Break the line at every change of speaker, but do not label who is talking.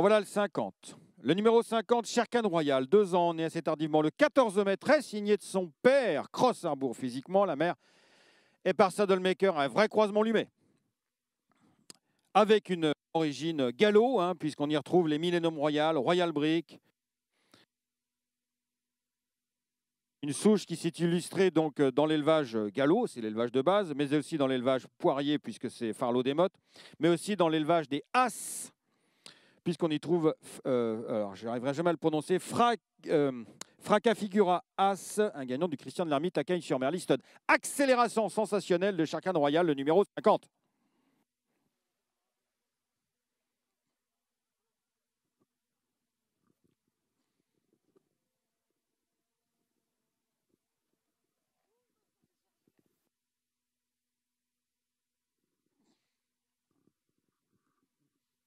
voilà le 50. Le numéro 50, Sherkan Royal, deux ans, né assez tardivement le 14 mai, très signé de son père, Cross Arbour physiquement, la mère, et par Saddlemaker, un vrai croisement lumé. Avec une origine gallo, hein, puisqu'on y retrouve les Millennium Royal, Royal Brick, Une souche qui s'est illustrée donc dans l'élevage gallo, c'est l'élevage de base, mais aussi dans l'élevage poirier, puisque c'est Farlot des Mottes, mais aussi dans l'élevage des As, puisqu'on y trouve, euh, alors je jamais à le prononcer, Fra, euh, As, un gagnant du Christian de l'Armite à sur Merliston. accélération sensationnelle de Chacun Royal, le numéro 50.